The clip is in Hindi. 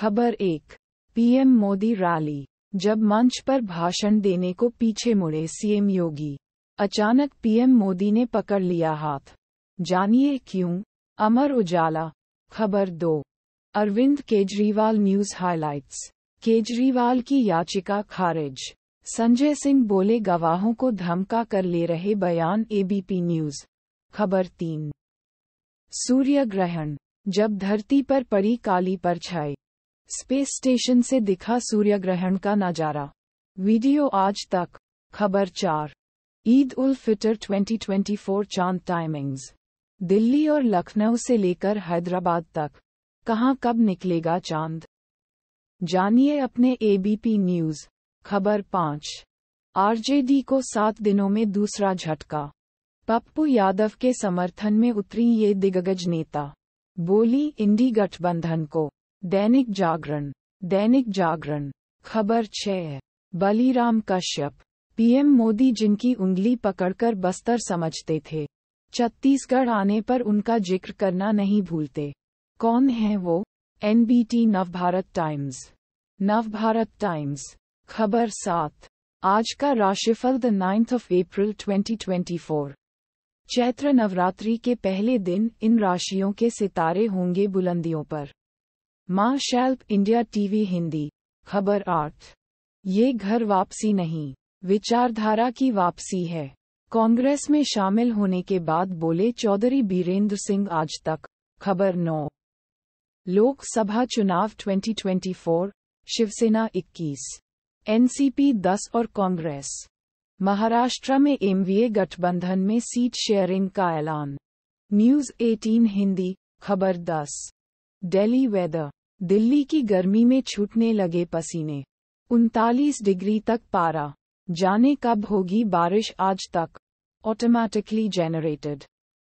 खबर एक पीएम मोदी रैली जब मंच पर भाषण देने को पीछे मुड़े सीएम योगी अचानक पीएम मोदी ने पकड़ लिया हाथ जानिए क्यों अमर उजाला खबर दो अरविंद केजरीवाल न्यूज हाइलाइट्स केजरीवाल की याचिका खारिज संजय सिंह बोले गवाहों को धमका कर ले रहे बयान एबीपी न्यूज खबर तीन सूर्य ग्रहण जब धरती पर पड़ी काली परछाई स्पेस स्टेशन से दिखा सूर्य ग्रहण का नजारा वीडियो आज तक खबर चार ईद उल फितर 2024 चांद टाइमिंग्स दिल्ली और लखनऊ से लेकर हैदराबाद तक कहाँ कब निकलेगा चांद जानिए अपने एबीपी न्यूज खबर पाँच आरजेडी को सात दिनों में दूसरा झटका पप्पू यादव के समर्थन में उतरी ये दिग्गज नेता बोली इंडी गठबंधन को दैनिक जागरण दैनिक जागरण खबर छः बलीराम कश्यप पीएम मोदी जिनकी उंगली पकड़कर बस्तर समझते थे छत्तीसगढ़ आने पर उनका जिक्र करना नहीं भूलते कौन है वो NBT Navbharat Times Navbharat Times खबर सात आज का राशिफल the ninth of April 2024 Chaitra Navratri के पहले दिन इन राशियों के सितारे होंगे बुलंदियों पर माँ शेल्प इंडिया टीवी हिंदी खबर आठ ये घर वापसी नहीं विचारधारा की वापसी है कांग्रेस में शामिल होने के बाद बोले चौधरी बीरेंद्र सिंह आज तक खबर नौ लोकसभा चुनाव 2024 शिवसेना 21 एनसीपी 10 और कांग्रेस महाराष्ट्र में एमवीए गठबंधन में सीट शेयरिंग का ऐलान न्यूज 18 हिंदी खबर 10 डेली वेदर दिल्ली की गर्मी में छूटने लगे पसीने उनतालीस डिग्री तक पारा जाने कब होगी बारिश आज तक ऑटोमैटिकली जनरेटेड